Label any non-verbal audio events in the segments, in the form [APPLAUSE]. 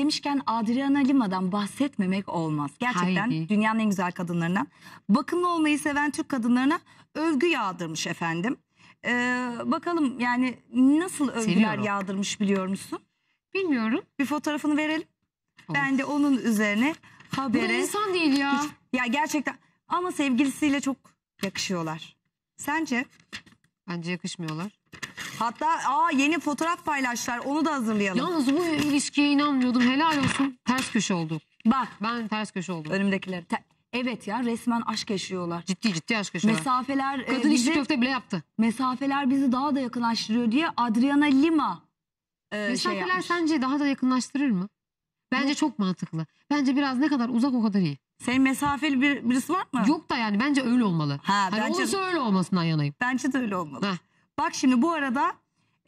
demişken Adriana Lima'dan bahsetmemek olmaz. Gerçekten Haydi. dünyanın en güzel kadınlarından. Bakımlı olmayı seven Türk kadınlarına övgü yağdırmış efendim. Ee, bakalım yani nasıl övgüler Seviyorum. yağdırmış biliyor musun? Bilmiyorum. Bir fotoğrafını verelim. Of. Ben de onun üzerine habere... Bu insan değil ya. Hiç, ya gerçekten ama sevgilisiyle çok yakışıyorlar. Sence? Bence yakışmıyorlar. Hatta aa yeni fotoğraf paylaştılar. Onu da hazırlayalım. Yalnız bu ilişkiye inanmıyordum. Helal olsun. Ters köşe oldu. Bak Ben ters köşe oldum. önümdekiler. evet ya resmen aşk yaşıyorlar. Ciddi ciddi aşk yaşıyorlar. Mesafeler e, Kadın bizi, içli köfte bile yaptı. mesafeler bizi daha da yakınlaştırıyor diye Adriana Lima e, şey Mesafeler yapmış. sence daha da yakınlaştırır mı? Bence çok mantıklı. Bence biraz ne kadar uzak o kadar iyi. Senin mesafeli bir, birisi var mı? Yok da yani bence öyle olmalı. Ha, Hani bence- olursa öyle olmasından yanayım. Bence de öyle olmalı. Heh. Bak şimdi bu arada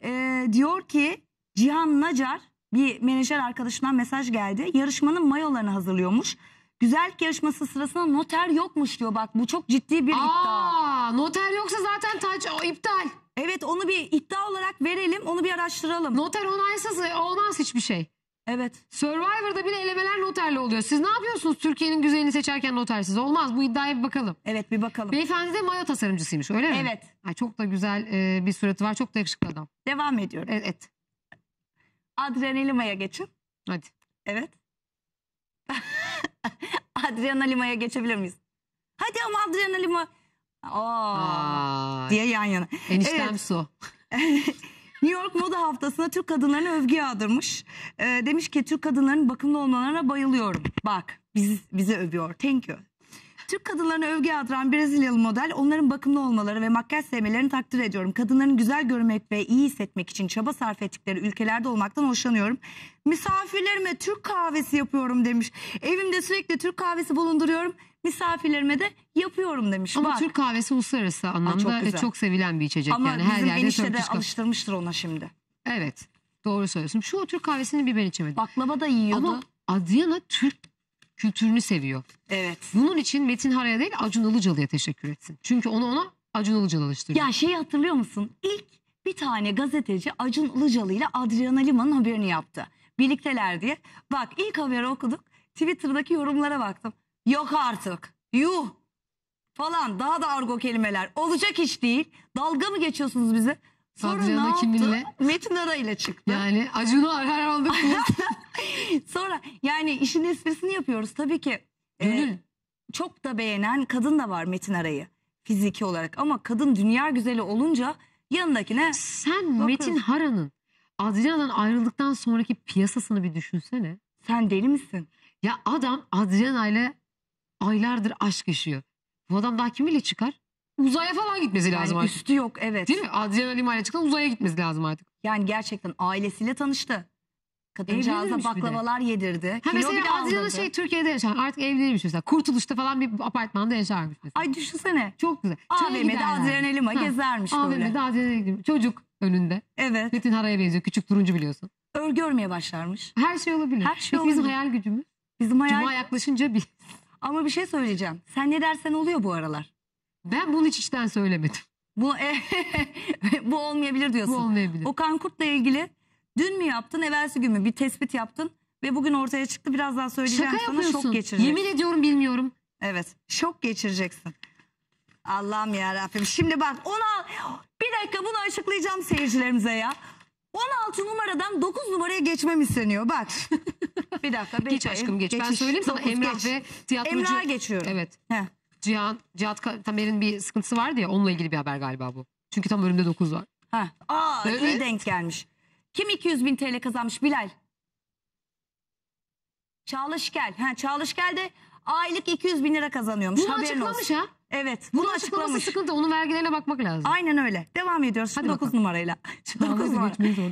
e, diyor ki Cihan Nacar bir menajer arkadaşından mesaj geldi. Yarışmanın mayolarını hazırlıyormuş. Güzellik yarışması sırasında noter yokmuş diyor. Bak bu çok ciddi bir iddia. noter yoksa zaten taç o iptal. Evet onu bir iddia olarak verelim onu bir araştıralım. Noter onaysız e, olmaz hiçbir şey. Evet. Survivor'da bile elemeler noterli oluyor. Siz ne yapıyorsunuz Türkiye'nin güzelini seçerken notersiz? Olmaz bu iddiaya bir bakalım. Evet bir bakalım. Beyefendi de mayo tasarımcısıymış öyle mi? Evet. Ay, çok da güzel e, bir suratı var. Çok da yakışıklı adam. Devam ediyorum. Evet. Adriana Lima'ya geçin. Hadi. Evet. [LAUGHS] Adriana Lima'ya geçebilir miyiz? Hadi ama Adriana Lima. Aa, Aa, diye yan yana. Eniştem Evet. su. [LAUGHS] New York Moda Haftası'na Türk kadınlarına övgü yağdırmış. E, demiş ki Türk kadınların bakımlı olmalarına bayılıyorum. Bak biz, bize övüyor. Thank you. Türk kadınlarına övgü yağdıran Brezilyalı model onların bakımlı olmaları ve makyaj sevmelerini takdir ediyorum. Kadınların güzel görmek ve iyi hissetmek için çaba sarf ettikleri ülkelerde olmaktan hoşlanıyorum. Misafirlerime Türk kahvesi yapıyorum demiş. Evimde sürekli Türk kahvesi bulunduruyorum misafirlerime de yapıyorum demiş. Ama Bak. Türk kahvesi uluslararası anlamda çok, çok sevilen bir içecek. Ama yani her bizim yerde enişte de Turkish alıştırmıştır ona şimdi. Evet doğru söylüyorsun. Şu Türk kahvesini bir ben içemedim. Baklava da yiyordu. Ama Adriana Türk kültürünü seviyor. Evet. Bunun için Metin Haraya değil Acun Ilıcalı'ya teşekkür etsin. Çünkü onu ona Acun Ilıcalı alıştırdı. Ya şeyi hatırlıyor musun? İlk bir tane gazeteci Acun Ilıcalı ile Adriana Lima'nın haberini yaptı. Birlikteler diye. Bak ilk haberi okuduk. Twitter'daki yorumlara baktım. Yok artık. Yuh falan daha da argo kelimeler. Olacak iş değil. Dalga mı geçiyorsunuz bize? Sonra Sabriye ne kiminle? Metin Ara ile çıktı. Yani Acun'u arar aldık. [LAUGHS] Sonra yani işin esprisini yapıyoruz tabii ki. e, çok da beğenen kadın da var Metin Ara'yı fiziki olarak ama kadın dünya güzeli olunca yanındakine Sen Bakıyoruz. Metin Hara'nın Adriana'dan ayrıldıktan sonraki piyasasını bir düşünsene. sen deli misin? Ya adam Adriana ile aylardır aşk yaşıyor. Bu adam daha kimiyle çıkar? Uzaya falan gitmesi lazım Yani artık. üstü yok evet. Değil mi? Adriana Lima ile çıkan uzaya gitmesi lazım artık. Yani gerçekten ailesiyle tanıştı. Evlenirmiş Kadıncağıza bir de. baklavalar yedirdi. Ha Kilo mesela Adriana şey Türkiye'de yaşar. Artık evlenirmiş mesela. Kurtuluş'ta falan bir apartmanda yaşarmış mesela. Ay düşünsene. Çok güzel. Şeye AVM'de giderler. Adriana Lima gezermiş AVM'de böyle. Adriana gidiyor. Çocuk önünde. Evet. Metin Hara'ya benziyor. Küçük turuncu biliyorsun. Örgü örmeye başlarmış. Her şey olabilir. Her şey olabilir. bizim hayal gücümüz. Bizim hayal Cuma yaklaşınca bir ama bir şey söyleyeceğim. Sen ne dersen oluyor bu aralar. Ben bunu hiç içten söylemedim. Bu e, [LAUGHS] bu olmayabilir diyorsun. Bu olmayabilir. Okan Kurt'la ilgili dün mü yaptın, evvelsi gün mü bir tespit yaptın ve bugün ortaya çıktı. Biraz daha söyleyeceğim Şaka sana yapıyorsun. şok geçireceksin. Yemin ediyorum bilmiyorum. Evet. Şok geçireceksin. Allah'ım ya Rabbim. Şimdi bak ona bir dakika bunu açıklayacağım seyircilerimize ya. 16 numaradan 9 numaraya geçmem isteniyor. Bak [LAUGHS] Bir dakika. Geç aşkım geç. Geçiş. Ben söyleyeyim sana Emrah geç. ve tiyatrocu. Emrah'a geçiyorum. Evet. Heh. Cihan, Cihat Tamer'in bir sıkıntısı vardı ya onunla ilgili bir haber galiba bu. Çünkü tam önümde 9 var. Ha. Aa evet. iyi denk gelmiş. Kim 200 bin TL kazanmış Bilal? Çağlaş gel. Ha, Çağlaş Şikel de aylık 200 bin lira kazanıyormuş. Bunu Haberin açıklamış olsun. ha. Evet. Bunu, bunu açıklaması sıkıntı. Onun vergilerine bakmak lazım. Aynen öyle. Devam ediyoruz. Hadi 9 numarayla. 9 [LAUGHS] numara.